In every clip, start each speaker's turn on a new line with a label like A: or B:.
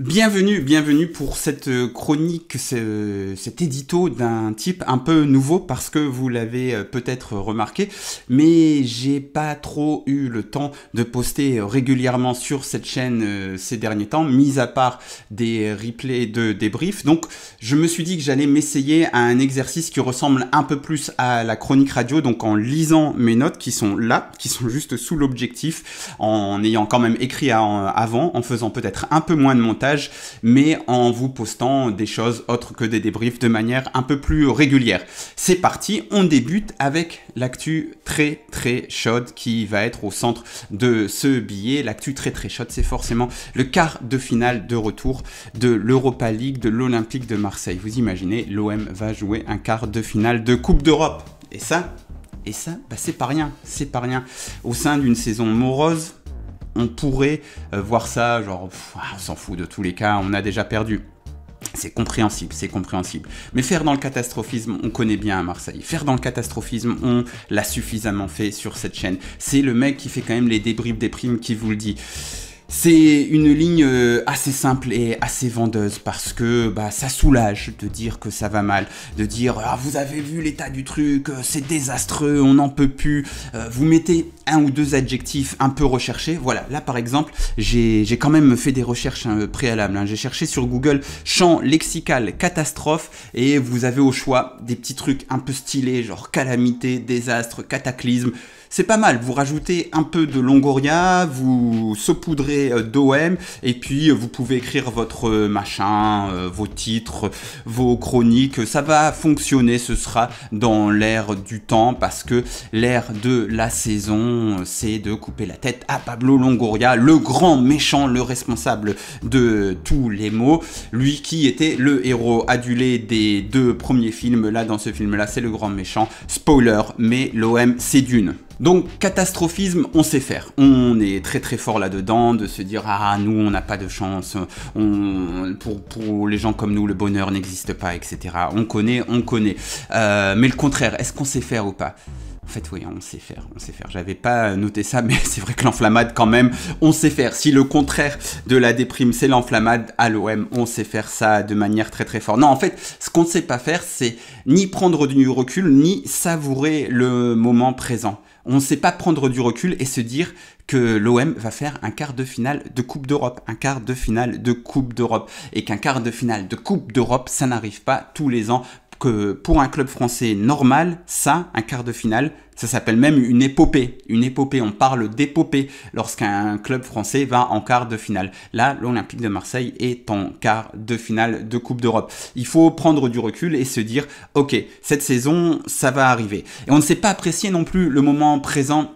A: Bienvenue, bienvenue pour cette euh, chronique, cet édito d'un type un peu nouveau parce que vous l'avez euh, peut-être remarqué, mais j'ai pas trop eu le temps de poster régulièrement sur cette chaîne euh, ces derniers temps, mis à part des replays de débriefs. Donc je me suis dit que j'allais m'essayer à un exercice qui ressemble un peu plus à la chronique radio, donc en lisant mes notes qui sont là, qui sont juste sous l'objectif, en ayant quand même écrit avant, en faisant peut-être un peu moins de montage mais en vous postant des choses autres que des débriefs de manière un peu plus régulière. C'est parti, on débute avec l'actu très très chaude qui va être au centre de ce billet. L'actu très très chaude, c'est forcément le quart de finale de retour de l'Europa League, de l'Olympique de Marseille. Vous imaginez, l'OM va jouer un quart de finale de Coupe d'Europe. Et ça, et ça, bah, c'est pas rien, c'est pas rien. Au sein d'une saison morose, on pourrait euh, voir ça, genre, ah, on s'en fout de tous les cas, on a déjà perdu. C'est compréhensible, c'est compréhensible. Mais faire dans le catastrophisme, on connaît bien à Marseille. Faire dans le catastrophisme, on l'a suffisamment fait sur cette chaîne. C'est le mec qui fait quand même les débris des primes qui vous le dit. C'est une ligne euh, assez simple et assez vendeuse parce que bah, ça soulage de dire que ça va mal, de dire ah, vous avez vu l'état du truc, euh, c'est désastreux, on n'en peut plus. Euh, vous mettez un ou deux adjectifs un peu recherchés. Voilà, là par exemple, j'ai quand même fait des recherches hein, préalables. Hein. J'ai cherché sur Google champ lexical catastrophe et vous avez au choix des petits trucs un peu stylés, genre calamité, désastre, cataclysme c'est pas mal. Vous rajoutez un peu de Longoria, vous saupoudrez euh, d'OM, et puis euh, vous pouvez écrire votre euh, machin, vos titres, vos chroniques. Ça va fonctionner, ce sera dans l'air du temps, parce que l'air de la saison, c'est de couper la tête à Pablo Longoria, le grand méchant, le responsable de tous les maux. Lui qui était le héros adulé des deux premiers films, là dans ce film-là, c'est le grand méchant. Spoiler, mais l'OM, c'est d'une. Donc catastrophisme, on sait faire. On est très très fort là-dedans, de se dire ah nous on n'a pas de chance, pour, pour, les gens comme nous le bonheur n'existe pas, etc. On connaît, on connaît. Euh, mais le contraire, est-ce qu'on sait faire ou pas en fait, oui, on sait faire, on sait faire. J'avais pas noté ça, mais c'est vrai que l'enflammade, quand même, on sait faire. Si le contraire de la déprime, c'est l'enflammade, à l'OM, on sait faire ça de manière très très forte. Non, en fait, ce qu'on ne sait pas faire, c'est ni prendre du recul, ni savourer le moment présent on ne sait pas prendre du recul et se dire que l'OM va faire un quart de finale de Coupe d'Europe, un quart de finale de Coupe d'Europe, et qu'un quart de finale de Coupe d'Europe, ça n'arrive pas tous les ans que pour un club français normal, ça, un quart de finale, ça s'appelle même une épopée. Une épopée, on parle d'épopée lorsqu'un club français va en quart de finale. Là, l'Olympique de Marseille est en quart de finale de Coupe d'Europe. Il faut prendre du recul et se dire, ok, cette saison, ça va arriver. Et on ne sait pas apprécier non plus le moment présent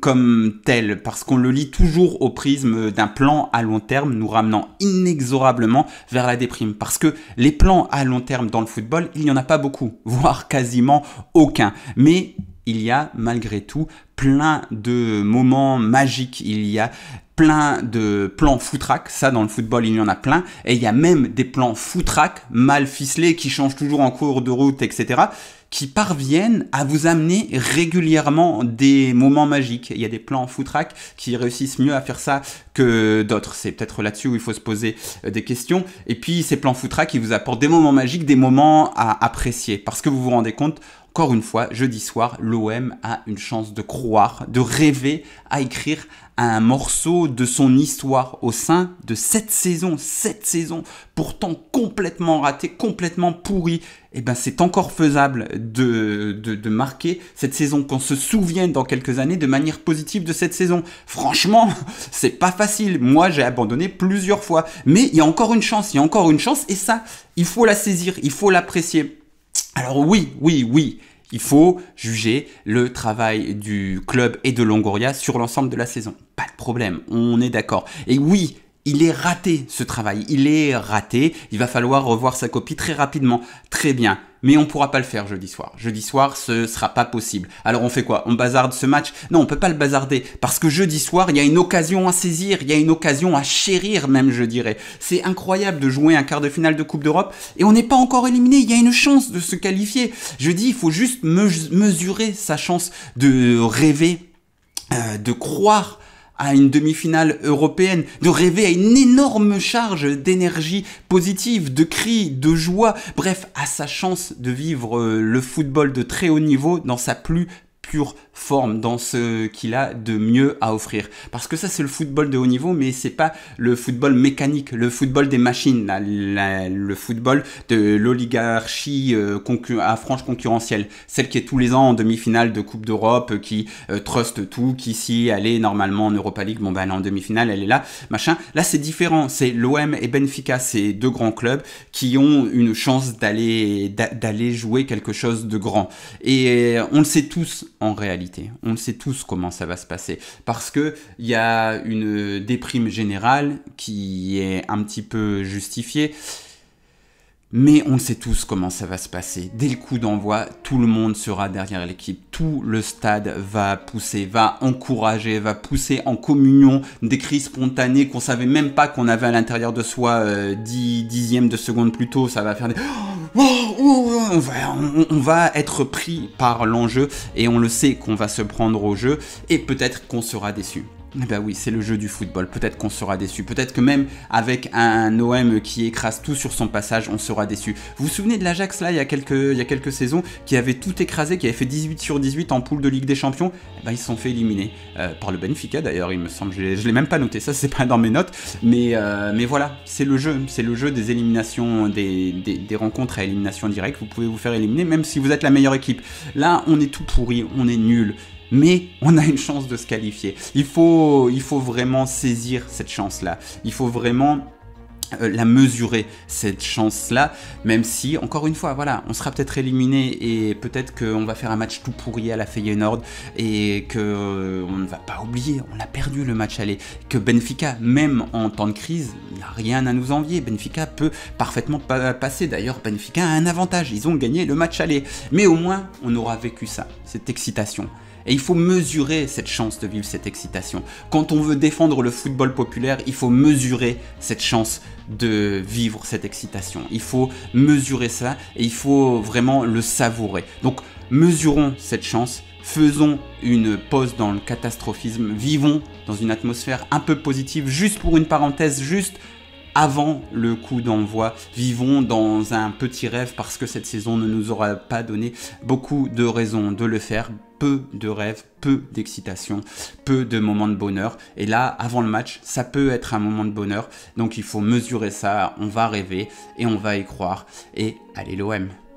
A: comme tel, parce qu'on le lit toujours au prisme d'un plan à long terme, nous ramenant inexorablement vers la déprime. Parce que les plans à long terme dans le football, il n'y en a pas beaucoup, voire quasiment aucun. Mais il y a malgré tout plein de moments magiques, il y a plein de plans foutraques, ça dans le football il y en a plein, et il y a même des plans foutraques mal ficelés qui changent toujours en cours de route, etc qui parviennent à vous amener régulièrement des moments magiques. Il y a des plans foutraques qui réussissent mieux à faire ça que d'autres. C'est peut-être là-dessus où il faut se poser euh, des questions. Et puis ces plans foutraques qui vous apportent des moments magiques, des moments à apprécier. Parce que vous vous rendez compte, encore une fois, jeudi soir, l'OM a une chance de croire, de rêver à écrire un morceau de son histoire au sein de cette saison, cette saison pourtant complètement ratée, complètement pourrie. Et eh ben c'est encore faisable de, de marquer cette saison, qu'on se souvienne dans quelques années de manière positive de cette saison. Franchement, c'est pas facile. Moi, j'ai abandonné plusieurs fois. Mais il y a encore une chance, il y a encore une chance. Et ça, il faut la saisir, il faut l'apprécier. Alors oui, oui, oui, il faut juger le travail du club et de Longoria sur l'ensemble de la saison. Pas de problème, on est d'accord. Et oui, il est raté ce travail, il est raté, il va falloir revoir sa copie très rapidement. Très bien, mais on ne pourra pas le faire jeudi soir. Jeudi soir, ce sera pas possible. Alors on fait quoi On bazarde ce match Non, on peut pas le bazarder parce que jeudi soir, il y a une occasion à saisir, il y a une occasion à chérir même, je dirais. C'est incroyable de jouer un quart de finale de Coupe d'Europe et on n'est pas encore éliminé, il y a une chance de se qualifier. Jeudi, il faut juste mesurer sa chance de rêver, euh, de croire à une demi-finale européenne, de rêver à une énorme charge d'énergie positive, de cris, de joie, bref, à sa chance de vivre euh, le football de très haut niveau dans sa plus pure forme, dans ce qu'il a de mieux à offrir. Parce que ça, c'est le football de haut niveau, mais c'est pas le football mécanique, le football des machines, le football de l'oligarchie euh, à franche concurrentielle, celle qui est tous les ans en demi-finale de Coupe d'Europe, qui euh, trust tout, qui s'y elle est normalement en Europa League, bon ben elle en demi-finale, elle est là, machin. Là, c'est différent, c'est l'OM et Benfica, c'est deux grands clubs qui ont une chance d'aller d'aller jouer quelque chose de grand. Et euh, on le sait tous, en réalité. On sait tous comment ça va se passer parce que il y a une déprime générale qui est un petit peu justifiée. Mais on sait tous comment ça va se passer. Dès le coup d'envoi, tout le monde sera derrière l'équipe. Tout le stade va pousser, va encourager, va pousser en communion des cris spontanés qu'on savait même pas qu'on avait à l'intérieur de soi euh, dix 10 dixièmes de seconde plus tôt. Ça va faire des... Oh, on, va, être pris par l'enjeu et on le sait qu'on va se prendre au jeu et peut-être qu'on sera déçu. Eh ben oui, c'est le jeu du football. Peut-être qu'on sera déçu. Peut-être que même avec un OM qui écrase tout sur son passage, on sera déçu. Vous vous souvenez de l'Ajax là, il y, a quelques, il y a quelques saisons, qui avait tout écrasé, qui avait fait 18 sur 18 en poule de Ligue des Champions eh ben, Ils se sont fait éliminer. Euh, par le Benfica d'ailleurs, il me semble. Je l'ai même pas noté, ça c'est pas dans mes notes. Mais, euh, mais voilà, c'est le jeu. C'est le jeu des éliminations, des, des, des rencontres à élimination directe. Vous pouvez vous faire éliminer même si vous êtes la meilleure équipe. Là, on est tout pourri, on est nul mais on a une chance de se qualifier. Il faut, vraiment saisir cette chance-là. Il faut vraiment euh, la mesurer cette chance là même si encore une fois voilà on sera peut-être éliminé et peut-être qu'on va faire un match tout pourri à la Feyenoord et que euh, on ne va pas oublier on a perdu le match aller que Benfica même en temps de crise il n'y a rien à nous envier Benfica peut parfaitement passer d'ailleurs Benfica a un avantage ils ont gagné le match aller mais au moins on aura vécu ça cette excitation et il faut mesurer cette chance de vivre cette excitation. Quand on veut défendre le football populaire, il faut mesurer cette chance de vivre cette excitation. Il faut mesurer ça et il faut vraiment le savourer. Donc mesurons cette chance, faisons une pause dans le catastrophisme, vivons dans une atmosphère un peu positive, juste pour une parenthèse, juste avant le coup d'envoi. Vivons dans un petit rêve parce que cette saison ne nous aura pas donné beaucoup de raisons de le faire peu de rêves, peu d'excitation, peu de moments de bonheur. Et là, avant le match, ça peut être un moment de bonheur. Donc il faut mesurer ça, on va rêver et on va y croire. Et allez l'OM